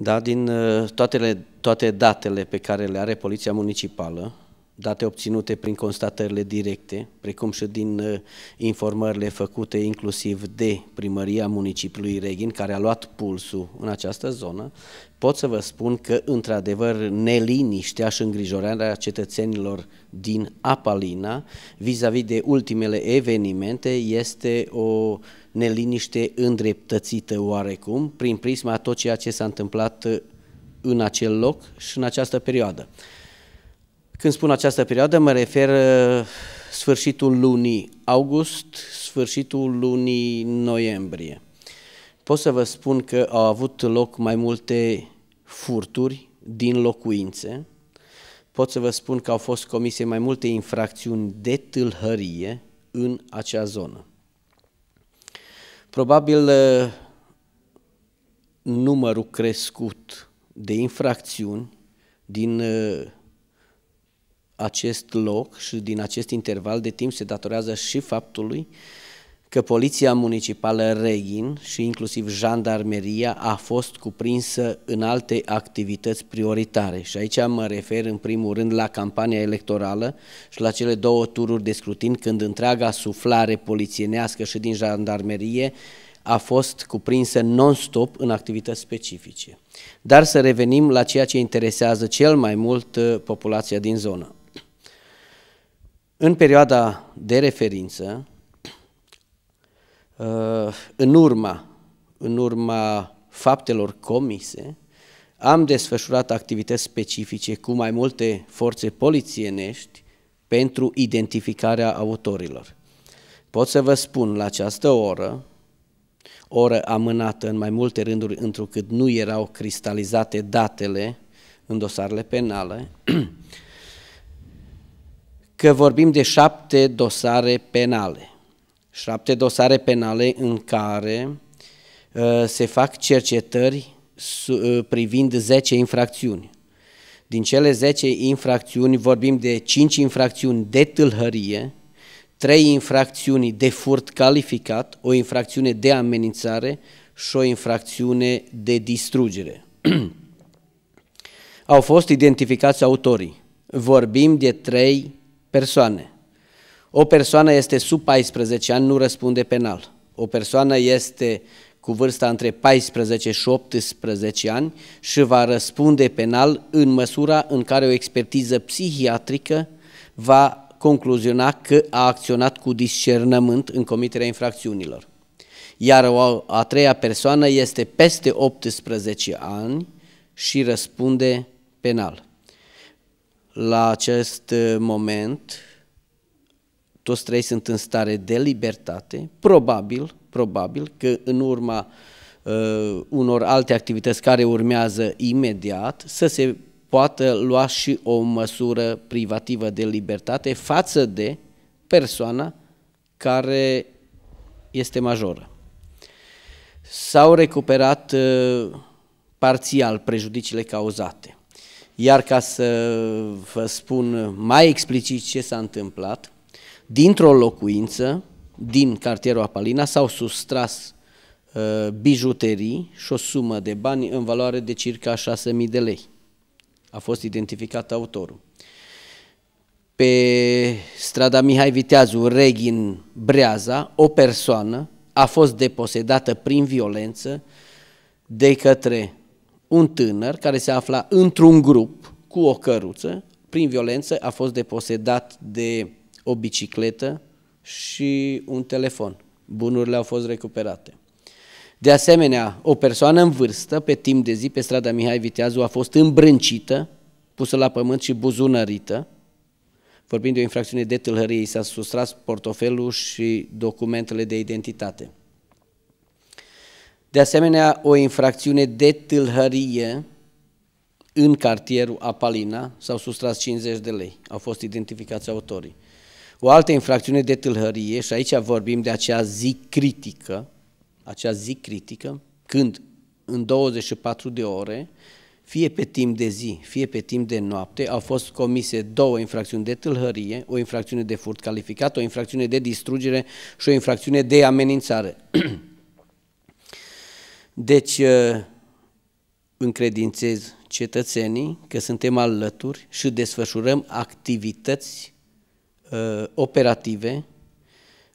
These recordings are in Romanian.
da, din uh, toate, toate datele pe care le are Poliția Municipală, date obținute prin constatările directe, precum și din uh, informările făcute inclusiv de primăria municipiului Reghin, care a luat pulsul în această zonă, pot să vă spun că, într-adevăr, neliniștea și îngrijorarea cetățenilor din Apalina vis-a-vis -vis de ultimele evenimente este o neliniște îndreptățită oarecum prin prisma tot ceea ce s-a întâmplat în acel loc și în această perioadă. Când spun această perioadă, mă refer uh, sfârșitul lunii august, sfârșitul lunii noiembrie. Pot să vă spun că au avut loc mai multe furturi din locuințe. Pot să vă spun că au fost comise mai multe infracțiuni de tâlhărie în acea zonă. Probabil uh, numărul crescut de infracțiuni din uh, acest loc și din acest interval de timp se datorează și faptului că Poliția Municipală Reghin și inclusiv Jandarmeria a fost cuprinsă în alte activități prioritare. Și aici mă refer în primul rând la campania electorală și la cele două tururi de scrutin când întreaga suflare polițienească și din Jandarmerie a fost cuprinsă non-stop în activități specifice. Dar să revenim la ceea ce interesează cel mai mult uh, populația din zonă. În perioada de referință, uh, în urma, în urma faptelor comise, am desfășurat activități specifice cu mai multe forțe polițienești pentru identificarea autorilor. Pot să vă spun la această oră, oră amânată în mai multe rânduri, întrucât nu erau cristalizate datele în dosarele penale, că vorbim de șapte dosare penale. Șapte dosare penale în care uh, se fac cercetări su, uh, privind 10 infracțiuni. Din cele 10 infracțiuni vorbim de 5 infracțiuni de tâlhărie, 3 infracțiuni de furt calificat, o infracțiune de amenințare și o infracțiune de distrugere. Au fost identificați autorii. Vorbim de trei persoane. O persoană este sub 14 ani, nu răspunde penal. O persoană este cu vârsta între 14 și 18 ani și va răspunde penal în măsura în care o expertiză psihiatrică va concluziona că a acționat cu discernământ în comiterea infracțiunilor. Iar o a treia persoană este peste 18 ani și răspunde penal la acest uh, moment, toți trei sunt în stare de libertate, probabil, probabil că în urma uh, unor alte activități care urmează imediat, să se poată lua și o măsură privativă de libertate față de persoana care este majoră. S-au recuperat uh, parțial prejudiciile cauzate. Iar ca să vă spun mai explicit ce s-a întâmplat, dintr-o locuință din cartierul Apalina s-au sustras uh, bijuterii și o sumă de bani în valoare de circa 6.000 de lei. A fost identificat autorul. Pe strada Mihai Viteazu, Reghin Breaza, o persoană a fost deposedată prin violență de către un tânăr care se afla într-un grup cu o căruță, prin violență a fost deposedat de o bicicletă și un telefon. Bunurile au fost recuperate. De asemenea, o persoană în vârstă, pe timp de zi, pe strada Mihai Viteazu, a fost îmbrâncită, pusă la pământ și buzunărită. Vorbind de o infracțiune de tâlhărie, i s-a sustras portofelul și documentele de identitate. De asemenea, o infracțiune de tâlhărie în cartierul Apalina s-au sustras 50 de lei, au fost identificați autorii. O altă infracțiune de tâlhărie, și aici vorbim de acea zi critică, acea zi critică, când în 24 de ore, fie pe timp de zi, fie pe timp de noapte, au fost comise două infracțiuni de tâlhărie, o infracțiune de furt calificat, o infracțiune de distrugere și o infracțiune de amenințare. Deci, uh, încredințez cetățenii că suntem alături și desfășurăm activități uh, operative,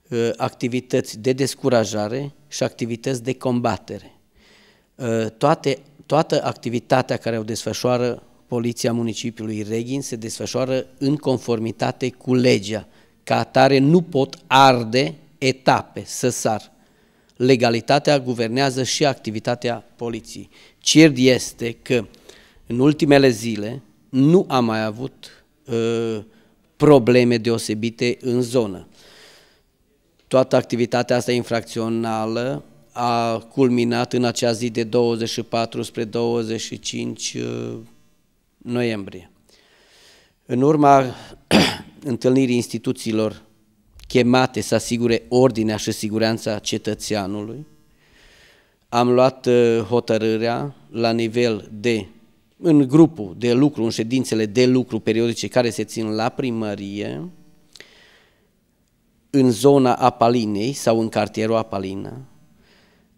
uh, activități de descurajare și activități de combatere. toate, toată activitatea care o desfășoară Poliția Municipiului Reghin se desfășoară în conformitate cu legea. Ca atare nu pot arde etape, să sar legalitatea guvernează și activitatea poliției. Cert este că în ultimele zile nu am mai avut uh, probleme deosebite în zonă. Toată activitatea asta infracțională a culminat în acea zi de 24 spre 25 uh, ă, noiembrie. În urma întâlnirii instituțiilor chemate să asigure ordinea și siguranța cetățeanului. Am luat uh, hotărârea la nivel de, în grupul de lucru, în ședințele de lucru periodice care se țin la primărie, în zona Apalinei sau în cartierul Apalina,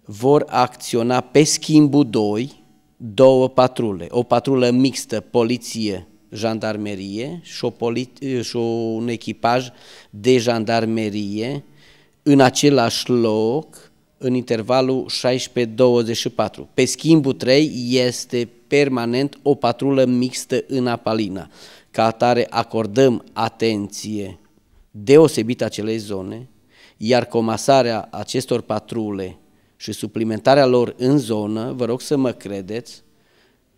vor acționa pe schimbul 2 două patrule, o patrulă mixtă poliție jandarmerie și, o polit- și un echipaj de jandarmerie în același loc în intervalul 16-24. Pe schimbul 3 este permanent o patrulă mixtă în Apalina. Ca atare acordăm atenție deosebită acelei zone, iar comasarea acestor patrule și suplimentarea lor în zonă, vă rog să mă credeți,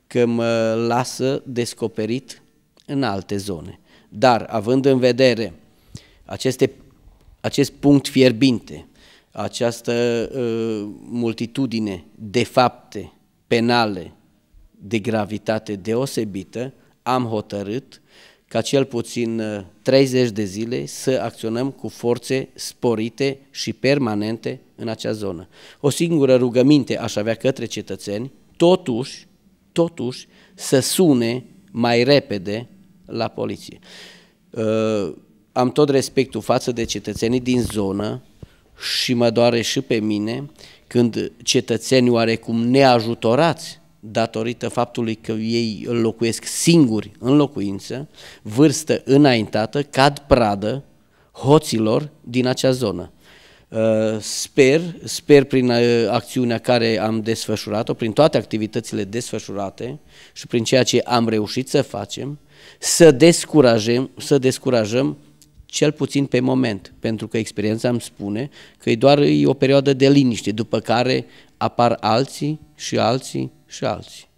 că mă lasă descoperit în alte zone. Dar, având în vedere aceste, acest punct fierbinte, această uh, multitudine de fapte penale de gravitate deosebită, am hotărât ca cel puțin 30 ă, de zile să acționăm cu forțe sporite și permanente în acea zonă. O singură rugăminte aș avea către cetățeni, totuși, totuși să sune mai repede la poliție. Uh, am tot respectul față de cetățenii din zonă și mă doare și pe mine când cetățenii oarecum neajutorați datorită faptului că ei locuiesc singuri în locuință, vârstă înaintată, cad pradă hoților din acea zonă. Uh, sper, sper prin uh, acțiunea care am desfășurat-o, prin toate activitățile desfășurate și prin ceea ce am reușit să facem, să descurajăm, să descurajăm cel puțin pe moment, pentru că experiența îmi spune că e doar o perioadă de liniște, după care apar alții și alții și alții.